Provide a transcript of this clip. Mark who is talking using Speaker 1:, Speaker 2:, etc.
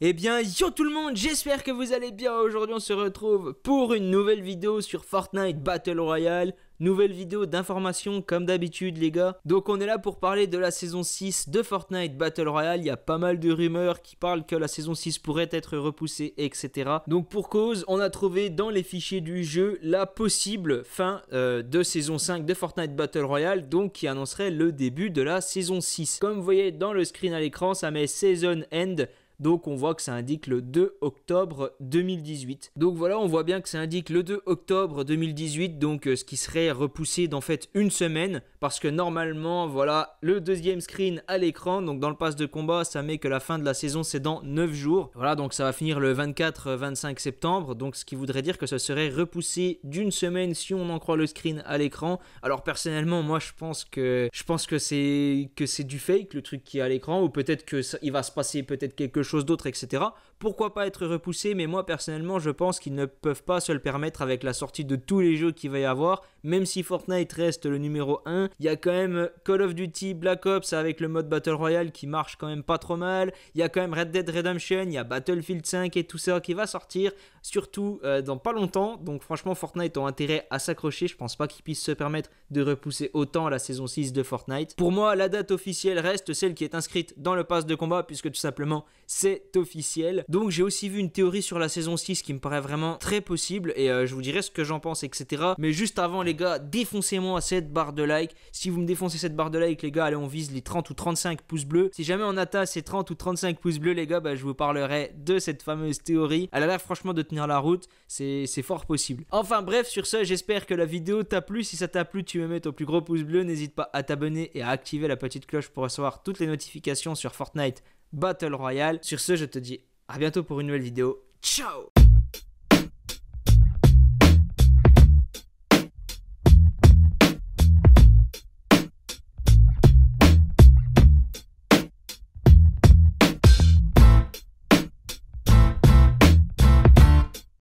Speaker 1: Eh bien, yo tout le monde, j'espère que vous allez bien. Aujourd'hui, on se retrouve pour une nouvelle vidéo sur Fortnite Battle Royale. Nouvelle vidéo d'information comme d'habitude les gars. Donc on est là pour parler de la saison 6 de Fortnite Battle Royale. Il y a pas mal de rumeurs qui parlent que la saison 6 pourrait être repoussée, etc. Donc pour cause, on a trouvé dans les fichiers du jeu la possible fin euh, de saison 5 de Fortnite Battle Royale, donc qui annoncerait le début de la saison 6. Comme vous voyez dans le screen à l'écran, ça met Season End donc on voit que ça indique le 2 octobre 2018. Donc voilà, on voit bien que ça indique le 2 octobre 2018, donc euh, ce qui serait repoussé d'en fait une semaine, parce que normalement, voilà, le deuxième screen à l'écran, donc dans le pass de combat, ça met que la fin de la saison c'est dans 9 jours. Voilà, donc ça va finir le 24-25 septembre, donc ce qui voudrait dire que ça serait repoussé d'une semaine si on en croit le screen à l'écran. Alors personnellement, moi je pense que je pense que c'est que c'est du fake le truc qui est à l'écran, ou peut-être que ça, il va se passer peut-être quelque chose chose d'autre, etc. Pourquoi pas être repoussé Mais moi personnellement, je pense qu'ils ne peuvent pas se le permettre avec la sortie de tous les jeux qu'il va y avoir. Même si Fortnite reste le numéro 1, il y a quand même Call of Duty, Black Ops avec le mode Battle Royale qui marche quand même pas trop mal. Il y a quand même Red Dead Redemption, il y a Battlefield 5 et tout ça qui va sortir, surtout euh, dans pas longtemps. Donc franchement, Fortnite ont intérêt à s'accrocher. Je pense pas qu'ils puissent se permettre de repousser autant la saison 6 de Fortnite. Pour moi, la date officielle reste celle qui est inscrite dans le pass de combat puisque tout simplement c'est officiel. Donc j'ai aussi vu une théorie sur la saison 6 qui me paraît vraiment très possible et euh, je vous dirai ce que j'en pense, etc. Mais juste avant les gars, défoncez-moi cette barre de like. Si vous me défoncez cette barre de like les gars, allez on vise les 30 ou 35 pouces bleus. Si jamais on atteint ces 30 ou 35 pouces bleus les gars, bah, je vous parlerai de cette fameuse théorie. Elle a l'air franchement de tenir la route, c'est fort possible. Enfin bref, sur ce, j'espère que la vidéo t'a plu. Si ça t'a plu, tu me mets ton plus gros pouce bleu. N'hésite pas à t'abonner et à activer la petite cloche pour recevoir toutes les notifications sur Fortnite Battle Royale. Sur ce, je te dis à bientôt pour une nouvelle vidéo. Ciao